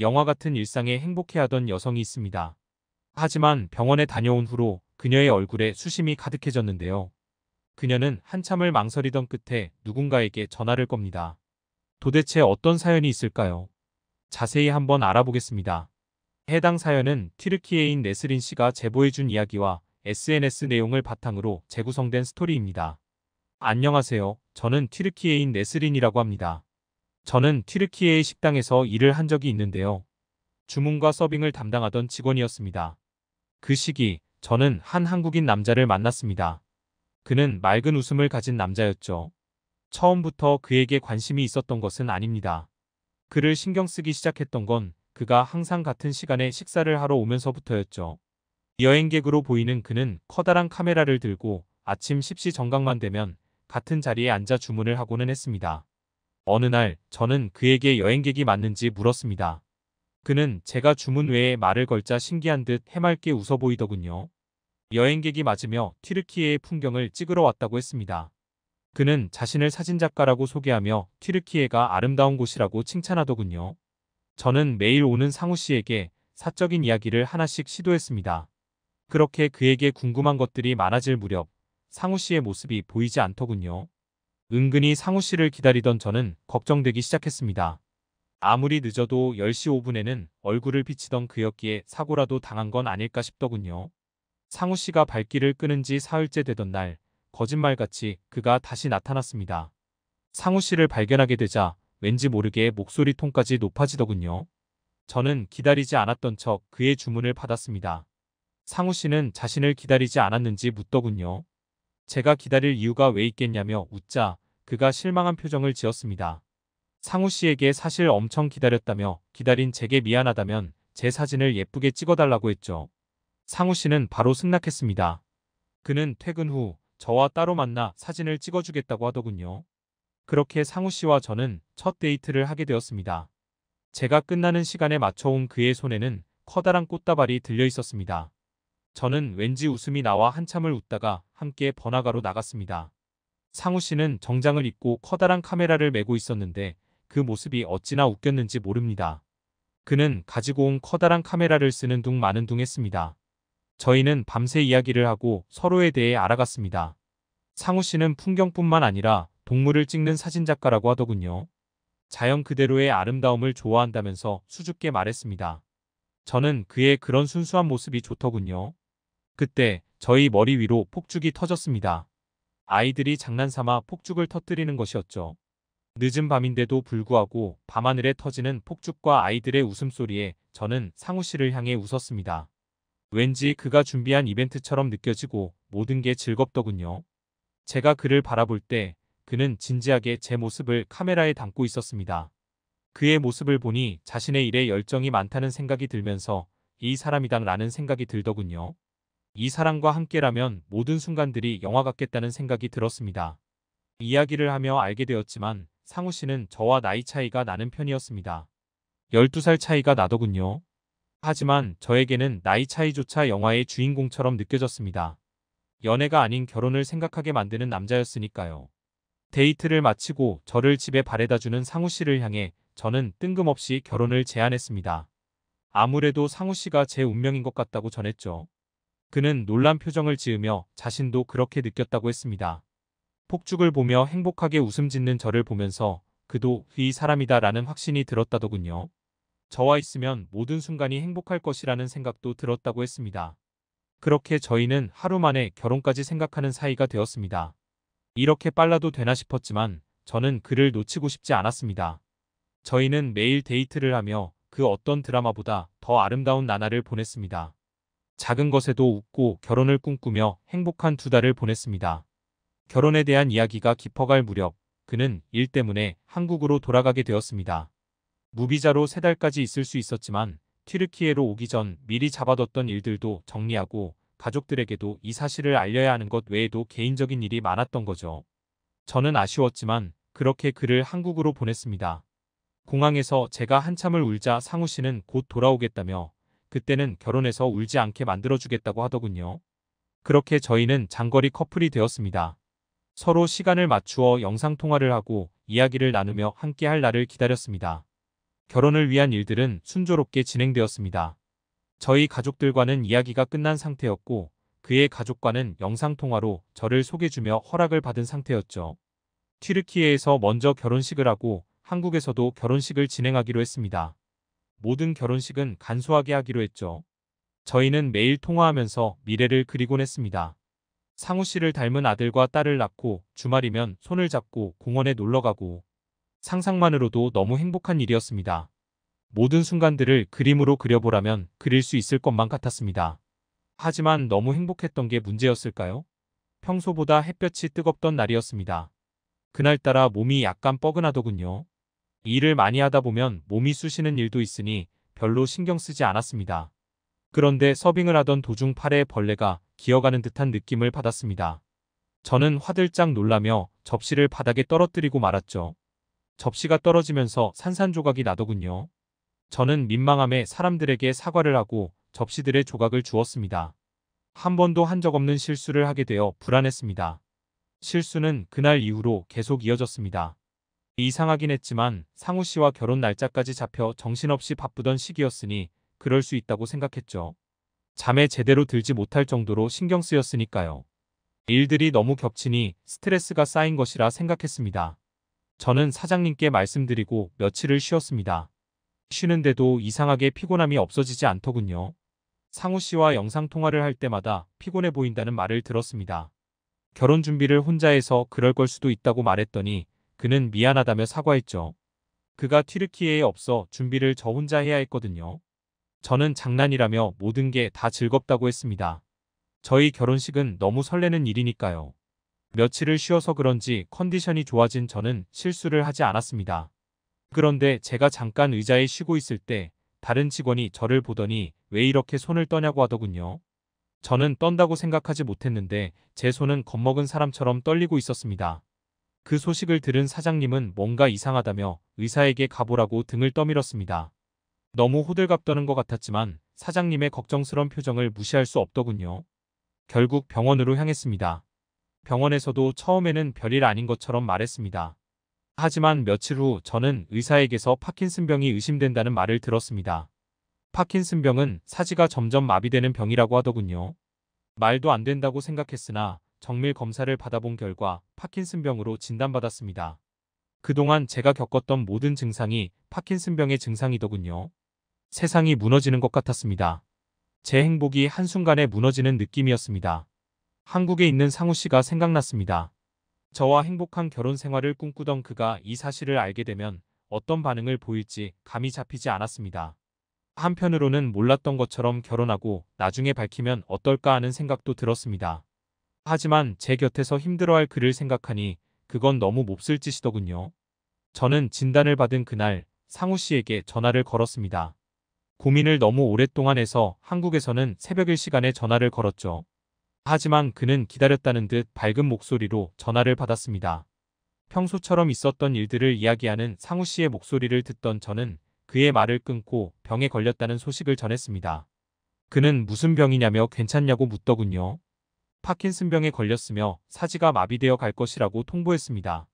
영화 같은 일상에 행복해하던 여성이 있습니다. 하지만 병원에 다녀온 후로 그녀의 얼굴에 수심이 가득해졌는데요. 그녀는 한참을 망설이던 끝에 누군가에게 전화를 겁니다. 도대체 어떤 사연이 있을까요? 자세히 한번 알아보겠습니다. 해당 사연은 튀르키에인 네스린 씨가 제보해준 이야기와 SNS 내용을 바탕으로 재구성된 스토리입니다. 안녕하세요. 저는 튀르키에인 네스린이라고 합니다. 저는 튀르키예의 식당에서 일을 한 적이 있는데요. 주문과 서빙을 담당하던 직원이었습니다. 그 시기 저는 한 한국인 남자를 만났습니다. 그는 맑은 웃음을 가진 남자였죠. 처음부터 그에게 관심이 있었던 것은 아닙니다. 그를 신경 쓰기 시작했던 건 그가 항상 같은 시간에 식사를 하러 오면서부터였죠. 여행객으로 보이는 그는 커다란 카메라를 들고 아침 10시 정각만 되면 같은 자리에 앉아 주문을 하고는 했습니다. 어느 날 저는 그에게 여행객이 맞는지 물었습니다. 그는 제가 주문 외에 말을 걸자 신기한 듯 해맑게 웃어 보이더군요. 여행객이 맞으며 튀르키예의 풍경을 찍으러 왔다고 했습니다. 그는 자신을 사진작가라고 소개하며 튀르키예가 아름다운 곳이라고 칭찬하더군요. 저는 매일 오는 상우 씨에게 사적인 이야기를 하나씩 시도했습니다. 그렇게 그에게 궁금한 것들이 많아질 무렵 상우 씨의 모습이 보이지 않더군요. 은근히 상우 씨를 기다리던 저는 걱정되기 시작했습니다. 아무리 늦어도 10시 5분에는 얼굴을 비치던 그였기에 사고라도 당한 건 아닐까 싶더군요. 상우 씨가 발길을 끄는 지 사흘째 되던 날 거짓말같이 그가 다시 나타났습니다. 상우 씨를 발견하게 되자 왠지 모르게 목소리 톤까지 높아지더군요. 저는 기다리지 않았던 척 그의 주문을 받았습니다. 상우 씨는 자신을 기다리지 않았는지 묻더군요. 제가 기다릴 이유가 왜 있겠냐며 웃자 그가 실망한 표정을 지었습니다. 상우 씨에게 사실 엄청 기다렸다며 기다린 제게 미안하다면 제 사진을 예쁘게 찍어달라고 했죠. 상우 씨는 바로 승낙했습니다. 그는 퇴근 후 저와 따로 만나 사진을 찍어주겠다고 하더군요. 그렇게 상우 씨와 저는 첫 데이트를 하게 되었습니다. 제가 끝나는 시간에 맞춰온 그의 손에는 커다란 꽃다발이 들려 있었습니다. 저는 왠지 웃음이 나와 한참을 웃다가 함께 번화가로 나갔습니다. 상우 씨는 정장을 입고 커다란 카메라를 메고 있었는데 그 모습이 어찌나 웃겼는지 모릅니다. 그는 가지고 온 커다란 카메라를 쓰는 둥 마는 둥 했습니다. 저희는 밤새 이야기를 하고 서로에 대해 알아갔습니다. 상우 씨는 풍경뿐만 아니라 동물을 찍는 사진작가라고 하더군요. 자연 그대로의 아름다움을 좋아한다면서 수줍게 말했습니다. 저는 그의 그런 순수한 모습이 좋더군요. 그때 저희 머리 위로 폭죽이 터졌습니다. 아이들이 장난삼아 폭죽을 터뜨리는 것이었죠. 늦은 밤인데도 불구하고 밤하늘에 터지는 폭죽과 아이들의 웃음소리에 저는 상우 씨를 향해 웃었습니다. 왠지 그가 준비한 이벤트처럼 느껴지고 모든 게 즐겁더군요. 제가 그를 바라볼 때 그는 진지하게 제 모습을 카메라에 담고 있었습니다. 그의 모습을 보니 자신의 일에 열정이 많다는 생각이 들면서 이 사람이다라는 생각이 들더군요. 이 사람과 함께라면 모든 순간들이 영화 같겠다는 생각이 들었습니다. 이야기를 하며 알게 되었지만 상우 씨는 저와 나이 차이가 나는 편이었습니다. 12살 차이가 나더군요. 하지만 저에게는 나이 차이조차 영화의 주인공처럼 느껴졌습니다. 연애가 아닌 결혼을 생각하게 만드는 남자였으니까요. 데이트를 마치고 저를 집에 바래다주는 상우 씨를 향해 저는 뜬금없이 결혼을 제안했습니다. 아무래도 상우 씨가 제 운명인 것 같다고 전했죠. 그는 놀란 표정을 지으며 자신도 그렇게 느꼈다고 했습니다. 폭죽을 보며 행복하게 웃음 짓는 저를 보면서 그도 이 사람이다 라는 확신이 들었다더군요. 저와 있으면 모든 순간이 행복할 것이라는 생각도 들었다고 했습니다. 그렇게 저희는 하루 만에 결혼까지 생각하는 사이가 되었습니다. 이렇게 빨라도 되나 싶었지만 저는 그를 놓치고 싶지 않았습니다. 저희는 매일 데이트를 하며 그 어떤 드라마보다 더 아름다운 나날을 보냈습니다. 작은 것에도 웃고 결혼을 꿈꾸며 행복한 두 달을 보냈습니다. 결혼에 대한 이야기가 깊어갈 무렵 그는 일 때문에 한국으로 돌아가게 되었습니다. 무비자로 세 달까지 있을 수 있었지만 튀르키예로 오기 전 미리 잡아뒀던 일들도 정리하고 가족들에게도 이 사실을 알려야 하는 것 외에도 개인적인 일이 많았던 거죠. 저는 아쉬웠지만 그렇게 그를 한국으로 보냈습니다. 공항에서 제가 한참을 울자 상우 씨는 곧 돌아오겠다며 그때는 결혼해서 울지 않게 만들어주겠다고 하더군요. 그렇게 저희는 장거리 커플이 되었습니다. 서로 시간을 맞추어 영상통화를 하고 이야기를 나누며 함께 할 날을 기다렸습니다. 결혼을 위한 일들은 순조롭게 진행되었습니다. 저희 가족들과는 이야기가 끝난 상태였고 그의 가족과는 영상통화로 저를 소개주며 해 허락을 받은 상태였죠. 튀르키예에서 먼저 결혼식을 하고 한국에서도 결혼식을 진행하기로 했습니다. 모든 결혼식은 간소하게 하기로 했죠. 저희는 매일 통화하면서 미래를 그리곤 했습니다. 상우 씨를 닮은 아들과 딸을 낳고 주말이면 손을 잡고 공원에 놀러 가고 상상만으로도 너무 행복한 일이었습니다. 모든 순간들을 그림으로 그려보라면 그릴 수 있을 것만 같았습니다. 하지만 너무 행복했던 게 문제였을까요? 평소보다 햇볕이 뜨겁던 날이었습니다. 그날따라 몸이 약간 뻐근하더군요. 일을 많이 하다 보면 몸이 쑤시는 일도 있으니 별로 신경 쓰지 않았습니다. 그런데 서빙을 하던 도중 팔에 벌레가 기어가는 듯한 느낌을 받았습니다. 저는 화들짝 놀라며 접시를 바닥에 떨어뜨리고 말았죠. 접시가 떨어지면서 산산조각이 나더군요. 저는 민망함에 사람들에게 사과를 하고 접시들의 조각을 주었습니다. 한 번도 한 적 없는 실수를 하게 되어 불안했습니다. 실수는 그날 이후로 계속 이어졌습니다. 이상하긴 했지만 상우 씨와 결혼 날짜까지 잡혀 정신없이 바쁘던 시기였으니 그럴 수 있다고 생각했죠. 잠에 제대로 들지 못할 정도로 신경 쓰였으니까요. 일들이 너무 겹치니 스트레스가 쌓인 것이라 생각했습니다. 저는 사장님께 말씀드리고 며칠을 쉬었습니다. 쉬는데도 이상하게 피곤함이 없어지지 않더군요. 상우 씨와 영상통화를 할 때마다 피곤해 보인다는 말을 들었습니다. 결혼 준비를 혼자 해서 그럴 걸 수도 있다고 말했더니 그는 미안하다며 사과했죠. 그가 튀르키에 없어 준비를 저 혼자 해야 했거든요. 저는 장난이라며 모든 게 다 즐겁다고 했습니다. 저희 결혼식은 너무 설레는 일이니까요. 며칠을 쉬어서 그런지 컨디션이 좋아진 저는 실수를 하지 않았습니다. 그런데 제가 잠깐 의자에 쉬고 있을 때 다른 직원이 저를 보더니 왜 이렇게 손을 떠냐고 하더군요. 저는 떤다고 생각하지 못했는데 제 손은 겁먹은 사람처럼 떨리고 있었습니다. 그 소식을 들은 사장님은 뭔가 이상하다며 의사에게 가보라고 등을 떠밀었습니다. 너무 호들갑 떠는 것 같았지만 사장님의 걱정스런 표정을 무시할 수 없더군요. 결국 병원으로 향했습니다. 병원에서도 처음에는 별일 아닌 것처럼 말했습니다. 하지만 며칠 후 저는 의사에게서 파킨슨병이 의심된다는 말을 들었습니다. 파킨슨병은 사지가 점점 마비되는 병이라고 하더군요. 말도 안 된다고 생각했으나 정밀 검사를 받아본 결과 파킨슨병으로 진단받았습니다. 그동안 제가 겪었던 모든 증상이 파킨슨병의 증상이더군요. 세상이 무너지는 것 같았습니다. 제 행복이 한순간에 무너지는 느낌이었습니다. 한국에 있는 상우 씨가 생각났습니다. 저와 행복한 결혼 생활을 꿈꾸던 그가 이 사실을 알게 되면 어떤 반응을 보일지 감이 잡히지 않았습니다. 한편으로는 몰랐던 것처럼 결혼하고 나중에 밝히면 어떨까 하는 생각도 들었습니다. 하지만 제 곁에서 힘들어할 그를 생각하니 그건 너무 몹쓸 짓이더군요. 저는 진단을 받은 그날 상우 씨에게 전화를 걸었습니다. 고민을 너무 오랫동안 해서 한국에서는 새벽 1시간에 전화를 걸었죠. 하지만 그는 기다렸다는 듯 밝은 목소리로 전화를 받았습니다. 평소처럼 있었던 일들을 이야기하는 상우 씨의 목소리를 듣던 저는 그의 말을 끊고 병에 걸렸다는 소식을 전했습니다. 그는 무슨 병이냐며 괜찮냐고 묻더군요. 파킨슨병에 걸렸으며 사지가 마비되어 갈 것이라고 통보했습니다.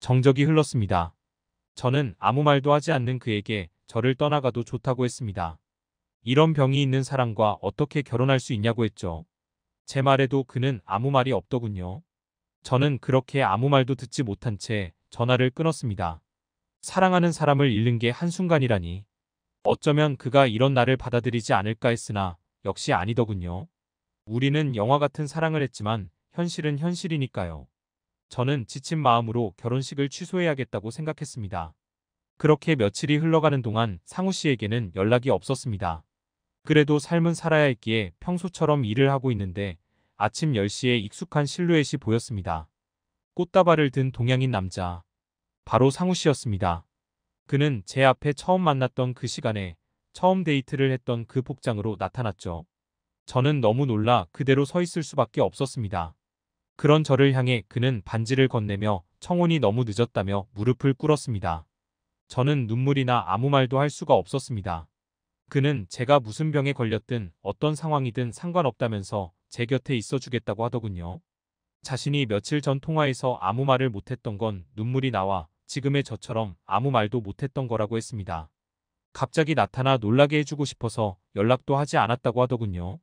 정적이 흘렀습니다. 저는 아무 말도 하지 않는 그에게 저를 떠나가도 좋다고 했습니다. 이런 병이 있는 사람과 어떻게 결혼할 수 있냐고 했죠. 제 말에도 그는 아무 말이 없더군요. 저는 그렇게 아무 말도 듣지 못한 채 전화를 끊었습니다. 사랑하는 사람을 잃는 게 한순간이라니. 어쩌면 그가 이런 나를 받아들이지 않을까 했으나 역시 아니더군요. 우리는 영화 같은 사랑을 했지만 현실은 현실이니까요. 저는 지친 마음으로 결혼식을 취소해야겠다고 생각했습니다. 그렇게 며칠이 흘러가는 동안 상우 씨에게는 연락이 없었습니다. 그래도 삶은 살아야 했기에 평소처럼 일을 하고 있는데 아침 10시에 익숙한 실루엣이 보였습니다. 꽃다발을 든 동양인 남자. 바로 상우 씨였습니다. 그는 제 앞에 처음 만났던 그 시간에 처음 데이트를 했던 그 복장으로 나타났죠. 저는 너무 놀라 그대로 서 있을 수밖에 없었습니다. 그런 저를 향해 그는 반지를 건네며 청혼이 너무 늦었다며 무릎을 꿇었습니다. 저는 눈물이나 아무 말도 할 수가 없었습니다. 그는 제가 무슨 병에 걸렸든 어떤 상황이든 상관없다면서 제 곁에 있어주겠다고 하더군요. 자신이 며칠 전 통화에서 아무 말을 못했던 건 눈물이 나와 지금의 저처럼 아무 말도 못했던 거라고 했습니다. 갑자기 나타나 놀라게 해주고 싶어서 연락도 하지 않았다고 하더군요.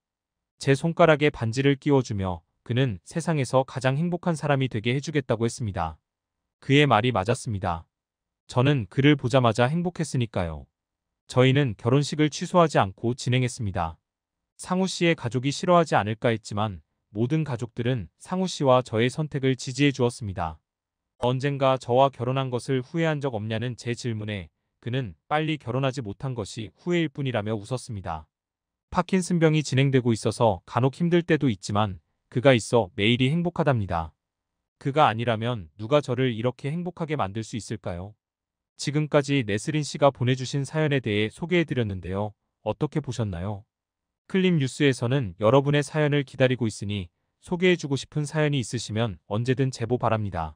제 손가락에 반지를 끼워주며 그는 세상에서 가장 행복한 사람이 되게 해주겠다고 했습니다. 그의 말이 맞았습니다. 저는 그를 보자마자 행복했으니까요. 저희는 결혼식을 취소하지 않고 진행했습니다. 상우 씨의 가족이 싫어하지 않을까 했지만 모든 가족들은 상우 씨와 저의 선택을 지지해 주었습니다. 언젠가 저와 결혼한 것을 후회한 적 없냐는 제 질문에 그는 빨리 결혼하지 못한 것이 후회일 뿐이라며 웃었습니다. 파킨슨병이 진행되고 있어서 간혹 힘들 때도 있지만 그가 있어 매일이 행복하답니다. 그가 아니라면 누가 저를 이렇게 행복하게 만들 수 있을까요? 지금까지 네스린 씨가 보내주신 사연에 대해 소개해드렸는데요. 어떻게 보셨나요? 클립 뉴스에서는 여러분의 사연을 기다리고 있으니 소개해주고 싶은 사연이 있으시면 언제든 제보 바랍니다.